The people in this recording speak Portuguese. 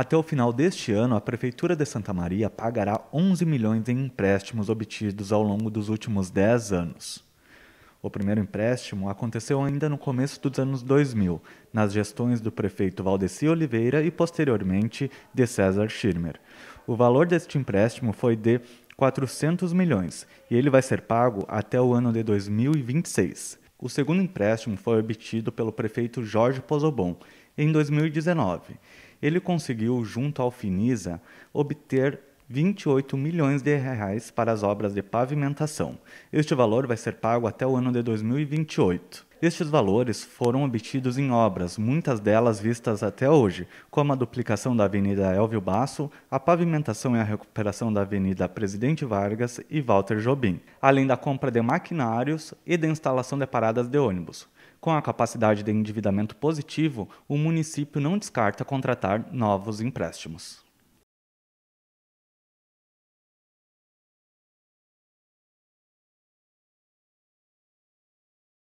Até o final deste ano, a Prefeitura de Santa Maria pagará 11 milhões em empréstimos obtidos ao longo dos últimos 10 anos. O primeiro empréstimo aconteceu ainda no começo dos anos 2000, nas gestões do prefeito Valdeci Oliveira e, posteriormente, de César Schirmer. O valor deste empréstimo foi de 400 milhões e ele vai ser pago até o ano de 2026. O segundo empréstimo foi obtido pelo prefeito Jorge Pozobon em 2019 ele conseguiu, junto ao Finisa, obter 28 milhões de reais para as obras de pavimentação. Este valor vai ser pago até o ano de 2028. Estes valores foram obtidos em obras, muitas delas vistas até hoje, como a duplicação da Avenida Elvio Basso, a pavimentação e a recuperação da Avenida Presidente Vargas e Walter Jobim, além da compra de maquinários e da instalação de paradas de ônibus. Com a capacidade de endividamento positivo, o município não descarta contratar novos empréstimos.